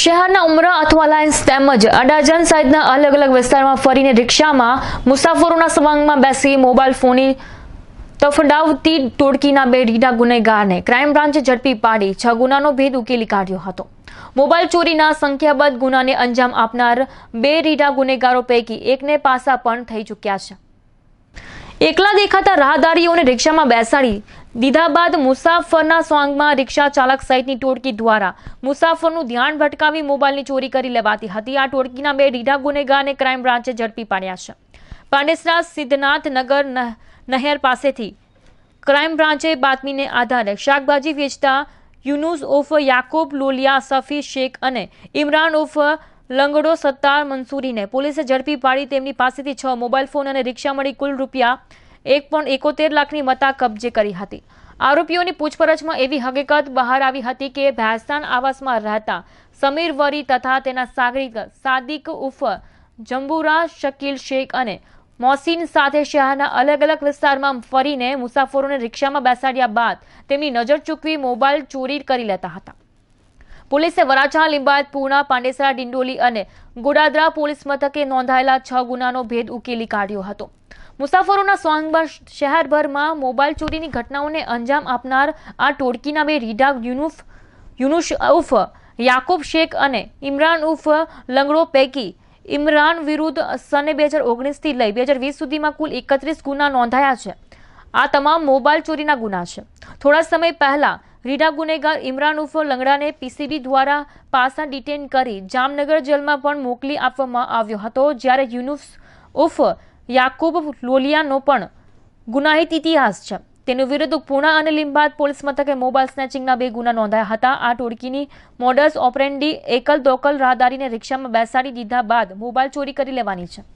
શહેરના ઉમરા અથવા લાયન્સ તેમજ અડાજન સહિતના અલગ અલગ વિસ્તારમાં ફરીને રિક્ષામાં મુસાફરોના સવાંગમાં બેસી મોબાઈલ ફોની તફડાવતી ટોળકીના બે રીડા ગુનેગારને ક્રાઇમ બ્રાન્ચે ઝડપી પાડી છ ગુનાનો ભેદ ઉકેલી કાઢ્યો હતો મોબાઈલ ચોરીના સંખ્યાબંધ ગુનાને અંજામ આપનાર બે રીઢા ગુનેગારો પૈકી એકને પાસા પણ થઈ ચૂક્યા છે એકલા દેખાતા રાહદારીઓને રિક્ષામાં બેસાડી દીધા બાદ મુસાફરના સોંગમાં રિક્ષા ચાલક સહિતની ટોળકી દ્વારા મુસાફરનું ધ્યાન ભટકાવી મોબાઈલની ચોરી કરી લેવાતી હતી આ ટોળકીના બે રીઢા ગુનેગારને ક્રાઇમ બ્રાન્ચે ઝડપી પાડ્યા છે પાંડેસરા સિદ્ધનાથ નગર નહેર પાસેથી ક્રાઇમ બ્રાન્ચે બાતમીને આધારે શાકભાજી વેચતા યુનુસ ઓફ યાકુબ લોલિયા સફી શેખ અને ઇમરાન ઓફ લંગડો સત્તાર મંસૂરીને પોલીસે ઝડપી પાડી તેમની પાસેથી છ મોબાઈલ ફોન અને રિક્ષા મળી કુલ રૂપિયા એક પણ એકોતેર લાખની મતા કબજે કરી હતી આરોપીઓની પૂછપરછમાં એવી હકીકત બહાર આવી હતી કે ભેસ્તાન આવાસમાં રહેતા સમીર વરી તથા તેના સાગરિક સાદિક ઉફ જંબુરા શકીલ શેખ અને મોસીન સાથે શહેરના અલગ અલગ વિસ્તારમાં ફરીને મુસાફરોને રિક્ષામાં બેસાડ્યા બાદ તેમની નજર ચૂકવી મોબાઈલ ચોરી કરી લેતા હતા પોલીસે વરાછા લિંબાયત પૂર્ણા પાંડેસરા ડિંડોલી અને ગોડાદરા પોલીસ મથકે નોંધાયેલા છ ગુનાનો ભેદ ઉકેલી કાઢ્યો હતો મુસાફરોના સોંગબર શહેરભરમાં મોબાઈલ ચોરીની ઘટનાઓને અંજામ આપનાર આ ટોળકીના બે રીડા યુનુફ યુનુશ ઉફ યાકુબ શેખ અને ઇમરાન ઉફ લંગડો પૈકી ઇમરાન વિરુદ્ધ સને બે હજાર ઓગણીસથી લઈ બે હજાર વીસ સુધીમાં કુલ એકત્રીસ ગુના નોંધાયા છે આ તમામ મોબાઈલ ચોરીના ગુના છે થોડા સમય પહેલાં રીડા ગુનેગાર ઇમરાન ઉર્ફ લંગડાને પીસીબી દ્વારા પાસા ડિટેન કરી જામનગર જેલમાં પણ મોકલી આપવામાં આવ્યો હતો જ્યારે યુનુસ ઉર્ફ યાકુબ લોલિયાનો પણ ગુનાહિત ઇતિહાસ છે તેનો વિરુદ્ધ પૂણા અને લીંબાદ પોલીસ મથકે મોબાઈલ સ્નેચિંગના બે ગુના નોંધાયા હતા આ ટોળકીની મોડર્સ ઓપરેન્ડી એકલ દોકલ રાહદારીને રિક્ષામાં બેસાડી દીધા બાદ મોબાઈલ ચોરી કરી લેવાની છે